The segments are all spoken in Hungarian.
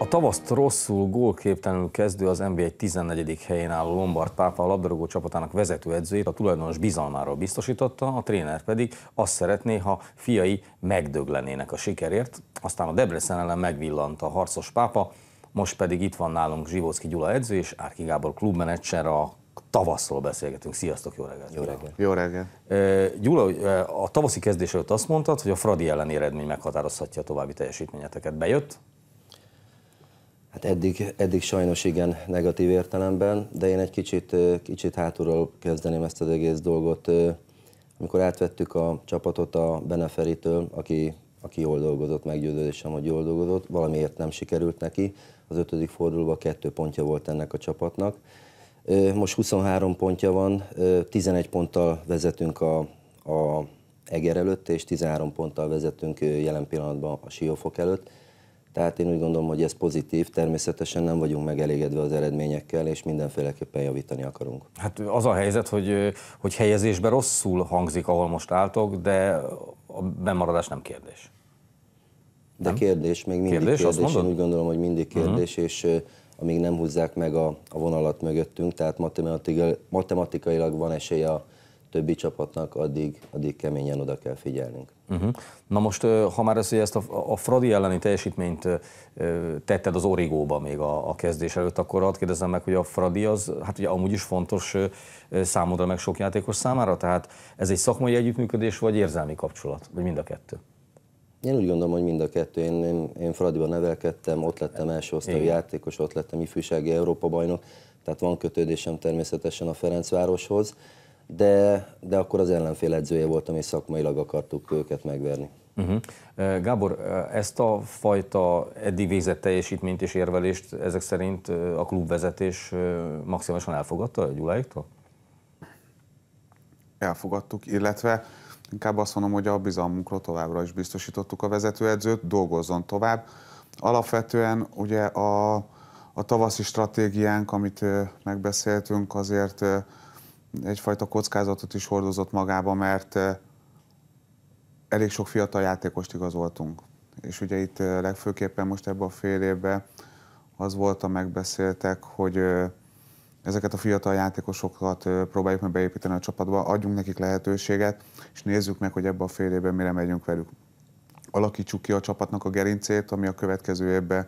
A tavaszt rosszul gólképtelenül kezdő az NBA 14. helyén álló Lombard Pápa a labdarúgó csapatának vezetőedzőjét a tulajdonos bizalmáról biztosította, a tréner pedig azt szeretné, ha fiai megdöglenének a sikerért. Aztán a Debrecen ellen megvillant a harcos pápa, most pedig itt van nálunk Zsivócki Gyula edző és Árki Gábor klubmenedzser a tavaszról beszélgetünk. Sziasztok, jó reggelt! Jó reggelt! Jó reggelt. Gyula, a tavaszi kezdés előtt azt mondtad, hogy a Fradi elleni eredmény meghatározhatja a további teljesítményeteket. Bejött? Hát eddig, eddig sajnos igen, negatív értelemben, de én egy kicsit, kicsit hátulról kezdeném ezt az egész dolgot. Amikor átvettük a csapatot a Beneferitől, aki, aki jól dolgozott, meggyőződésem, hogy jól dolgozott, valamiért nem sikerült neki. Az ötödik fordulóban kettő pontja volt ennek a csapatnak. Most 23 pontja van, 11 ponttal vezetünk a, a Eger előtt, és 13 ponttal vezetünk jelen pillanatban a Siófok előtt tehát én úgy gondolom, hogy ez pozitív, természetesen nem vagyunk megelégedve az eredményekkel, és mindenféleképpen javítani akarunk. Hát az a helyzet, hogy, hogy helyezésben rosszul hangzik, ahol most álltok, de a bemaradás nem kérdés. De nem? kérdés, még mindig kérdés. kérdés. én úgy gondolom, hogy mindig mhm. kérdés, uh-huh. és amíg nem húzzák meg a, a vonalat mögöttünk, tehát matematikailag van esély a többi csapatnak addig, addig keményen oda kell figyelnünk. Uh-huh. Na most, ha már ezt, ezt a, a Fradi elleni teljesítményt tetted az origóba még a, a kezdés előtt, akkor azt kérdezem meg, hogy a Fradi az, hát ugye amúgy is fontos számodra, meg sok játékos számára, tehát ez egy szakmai együttműködés, vagy érzelmi kapcsolat, vagy mind a kettő? Én úgy gondolom, hogy mind a kettő. Én, én, én Fradiban nevelkedtem, ott lettem első osztályú játékos, ott lettem ifjúsági Európa bajnok, tehát van kötődésem természetesen a Ferencvároshoz de, de akkor az ellenfél edzője voltam, és szakmailag akartuk őket megverni. Uh-huh. Gábor, ezt a fajta eddig végzett teljesítményt és érvelést ezek szerint a klubvezetés maximálisan elfogadta a Gyuláiktól? Elfogadtuk, illetve inkább azt mondom, hogy a bizalmunkról továbbra is biztosítottuk a vezetőedzőt, dolgozzon tovább. Alapvetően ugye a, a tavaszi stratégiánk, amit megbeszéltünk, azért egyfajta kockázatot is hordozott magába, mert elég sok fiatal játékost igazoltunk. És ugye itt legfőképpen most ebben a fél évben az volt a megbeszéltek, hogy ezeket a fiatal játékosokat próbáljuk meg beépíteni a csapatba, adjunk nekik lehetőséget, és nézzük meg, hogy ebbe a fél évben mire megyünk velük. Alakítsuk ki a csapatnak a gerincét, ami a következő évben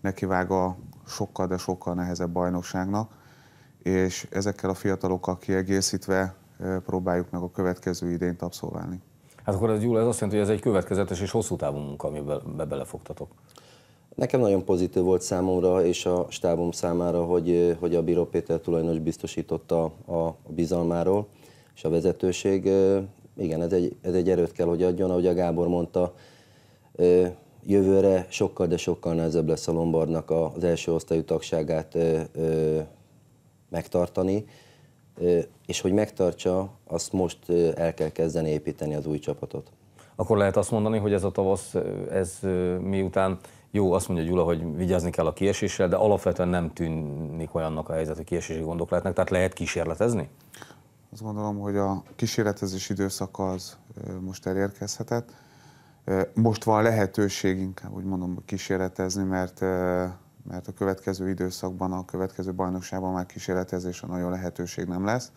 nekivág a sokkal, de sokkal nehezebb bajnokságnak, és ezekkel a fiatalokkal kiegészítve próbáljuk meg a következő idényt abszolválni. Hát akkor ez, jó ez azt jelenti, hogy ez egy következetes és hosszú távú munka, amiben be belefogtatok. Nekem nagyon pozitív volt számomra és a stábom számára, hogy, hogy a Bíró Péter tulajdonos biztosította a, a bizalmáról, és a vezetőség, igen, ez egy, ez egy erőt kell, hogy adjon, ahogy a Gábor mondta, jövőre sokkal, de sokkal nehezebb lesz a Lombardnak az első osztályú tagságát megtartani, és hogy megtartsa, azt most el kell kezdeni építeni az új csapatot. Akkor lehet azt mondani, hogy ez a tavasz, ez miután jó, azt mondja Gyula, hogy vigyázni kell a kieséssel, de alapvetően nem tűnik olyannak a helyzet, hogy kiesési gondok lehetnek, tehát lehet kísérletezni? Azt gondolom, hogy a kísérletezés időszak az most elérkezhetett. Most van lehetőség inkább, úgy mondom, kísérletezni, mert mert a következő időszakban, a következő bajnokságban már a nagyon lehetőség nem lesz.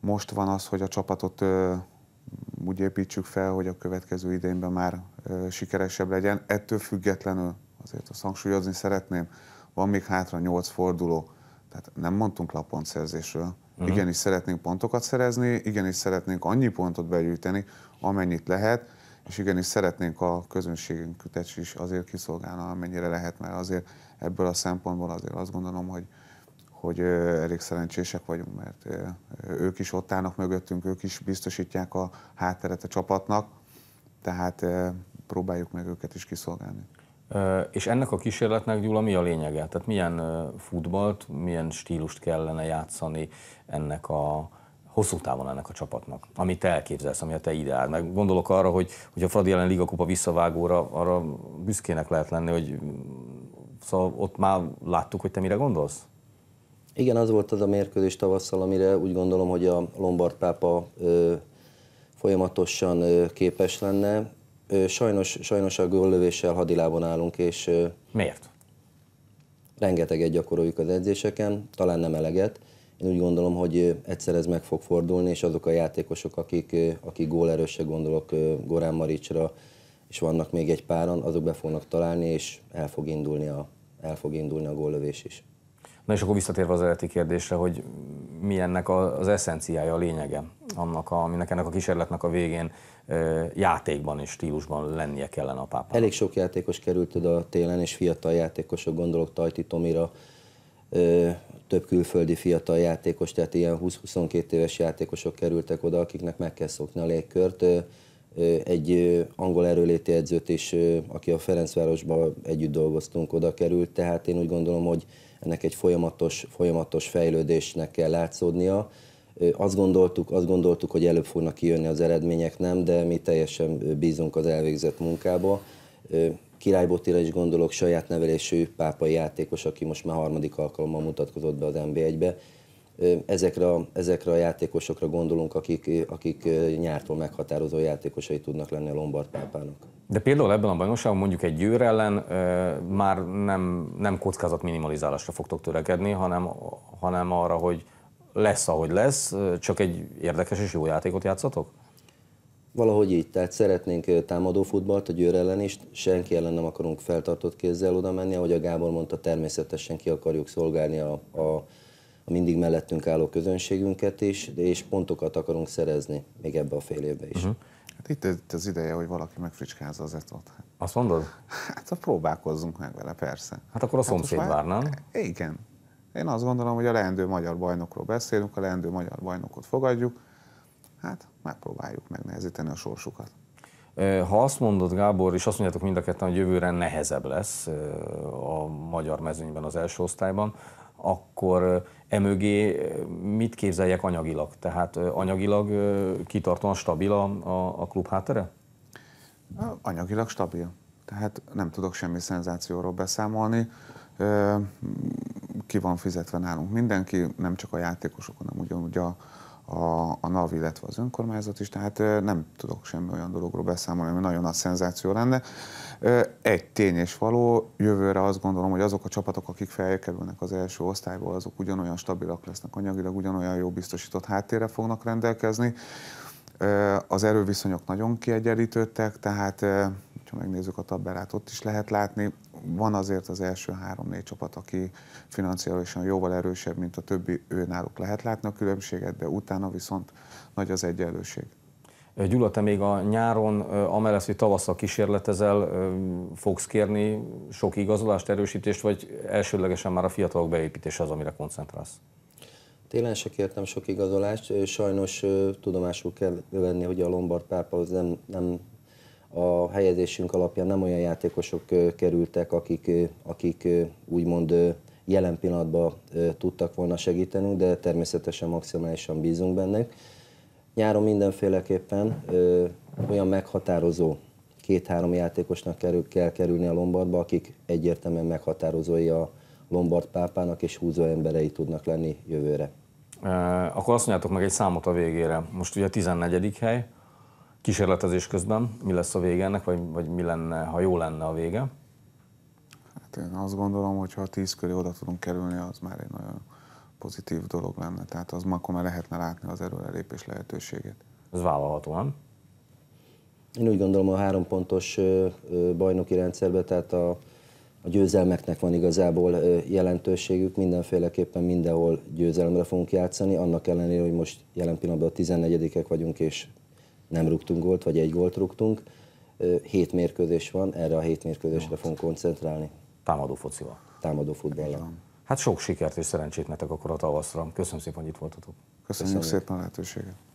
Most van az, hogy a csapatot úgy építsük fel, hogy a következő idényben már sikeresebb legyen. Ettől függetlenül azért a hangsúlyozni szeretném, van még hátra 8 forduló, tehát nem mondtunk le a pontszerzésről. Uh-huh. Igenis szeretnénk pontokat szerezni, igenis szeretnénk annyi pontot begyűjteni, amennyit lehet, és igenis szeretnénk a közönségünket is azért kiszolgálni, amennyire lehet, mert azért ebből a szempontból azért azt gondolom, hogy, hogy elég szerencsések vagyunk, mert ők is ott állnak mögöttünk, ők is biztosítják a hátteret a csapatnak, tehát próbáljuk meg őket is kiszolgálni. És ennek a kísérletnek, Gyula, mi a lényege? Tehát milyen futbalt, milyen stílust kellene játszani ennek a hosszú távon ennek a csapatnak, amit te elképzelsz, ami a te ideál. Meg gondolok arra, hogy, hogy a Fradi ellen Liga Kupa visszavágóra arra büszkének lehet lenni, hogy szóval ott már láttuk, hogy te mire gondolsz? Igen, az volt az a mérkőzés tavasszal, amire úgy gondolom, hogy a Lombard pápa ö, folyamatosan ö, képes lenne. Ö, sajnos, sajnos a góllövéssel hadilában állunk, és... Ö, Miért? Rengeteget gyakoroljuk az edzéseken, talán nem eleget én úgy gondolom, hogy egyszer ez meg fog fordulni, és azok a játékosok, akik, akik gólerősek, gondolok Gorán Maricsra, és vannak még egy páran, azok be fognak találni, és el fog indulni a, el fog indulni a góllövés is. Na és akkor visszatérve az eredeti kérdésre, hogy mi ennek az eszenciája, a lényege, annak, a, aminek ennek a kísérletnek a végén játékban és stílusban lennie kellene a pápának. Elég sok játékos került oda télen, és fiatal játékosok, gondolok Tajti Tomira, több külföldi fiatal játékos, tehát ilyen 20-22 éves játékosok kerültek oda, akiknek meg kell szokni a légkört. Egy angol erőléti edzőt is, aki a Ferencvárosban együtt dolgoztunk, oda került, tehát én úgy gondolom, hogy ennek egy folyamatos, folyamatos fejlődésnek kell látszódnia. Azt gondoltuk, azt gondoltuk, hogy előbb fognak kijönni az eredmények, nem, de mi teljesen bízunk az elvégzett munkába Király Botira is gondolok, saját nevelésű pápai játékos, aki most már harmadik alkalommal mutatkozott be az NB1-be. Ezekre, ezekre a játékosokra gondolunk, akik, akik nyártól meghatározó játékosai tudnak lenni a Lombard pápának. De például ebben a bajnokságban mondjuk egy győr ellen e, már nem, nem kockázat minimalizálásra fogtok törekedni, hanem, hanem arra, hogy lesz, ahogy lesz, csak egy érdekes és jó játékot játszatok? Valahogy így, tehát szeretnénk támadó futballt a Győr ellen is, senki ellen nem akarunk feltartott kézzel oda menni, ahogy a Gábor mondta, természetesen ki akarjuk szolgálni a, a, a mindig mellettünk álló közönségünket is, és pontokat akarunk szerezni még ebbe a fél évbe is. Uh-huh. Hát itt, itt az ideje, hogy valaki megfricskázza az etot. Azt mondod? Hát próbálkozzunk meg vele, persze. Hát akkor a hát szomszéd már, vár, nem? E, igen. Én azt gondolom, hogy a leendő magyar bajnokról beszélünk, a leendő magyar bajnokot fogadjuk, hát megpróbáljuk megnehezíteni a sorsukat. Ha azt mondod, Gábor, és azt mondjátok mind a ketten, hogy jövőre nehezebb lesz a magyar mezőnyben, az első osztályban, akkor emögé mit képzeljek anyagilag? Tehát anyagi kitartóan stabil a, a klub háttere? Anyagilag stabil. Tehát nem tudok semmi szenzációról beszámolni. Ki van fizetve nálunk mindenki, nem csak a játékosok, hanem ugyanúgy a, a, a NAV, illetve az önkormányzat is, tehát nem tudok semmi olyan dologról beszámolni, ami nagyon nagy szenzáció lenne. Egy tény és való, jövőre azt gondolom, hogy azok a csapatok, akik felkerülnek az első osztályba, azok ugyanolyan stabilak lesznek anyagilag, ugyanolyan jó biztosított háttérre fognak rendelkezni. Az erőviszonyok nagyon kiegyenlítődtek, tehát hogyha megnézzük a tabellát, ott is lehet látni. Van azért az első három-négy csapat, aki financiálisan jóval erősebb, mint a többi, ő náluk lehet látni a különbséget, de utána viszont nagy az egyenlőség. Gyula, te még a nyáron, amellett, hogy tavasszal kísérletezel, fogsz kérni sok igazolást, erősítést, vagy elsődlegesen már a fiatalok beépítése az, amire koncentrálsz? Télen se kértem sok igazolást, sajnos tudomásul kell venni, hogy a Lombard pápa az nem, nem a helyezésünk alapján nem olyan játékosok kerültek, akik, akik úgymond jelen pillanatban tudtak volna segíteni, de természetesen maximálisan bízunk bennük. Nyáron mindenféleképpen olyan meghatározó két-három játékosnak kerül, kell kerülni a Lombardba, akik egyértelműen meghatározói a Lombard pápának és húzó emberei tudnak lenni jövőre. E, akkor azt mondjátok meg egy számot a végére. Most ugye a 14. hely, kísérletezés közben, mi lesz a vége ennek, vagy, vagy mi lenne, ha jó lenne a vége? Hát én azt gondolom, hogy ha a tíz köré oda tudunk kerülni, az már egy nagyon pozitív dolog lenne. Tehát az akkor már lehetne látni az előrelépés lehetőségét. Ez vállalható, nem? Én úgy gondolom, a három pontos bajnoki rendszerben, tehát a, a győzelmeknek van igazából jelentőségük, mindenféleképpen mindenhol győzelemre fogunk játszani, annak ellenére, hogy most jelen pillanatban a 14-ek vagyunk, és nem rúgtunk gólt, vagy egy gólt rúgtunk. Hét mérkőzés van, erre a hét mérkőzésre fogunk koncentrálni. Támadó focival. Támadó futballal. Hát sok sikert és szerencsét nektek akkor a tavaszra. Köszönöm szépen, hogy itt voltatok. Köszönjük, Köszönjük. szépen a lehetőséget.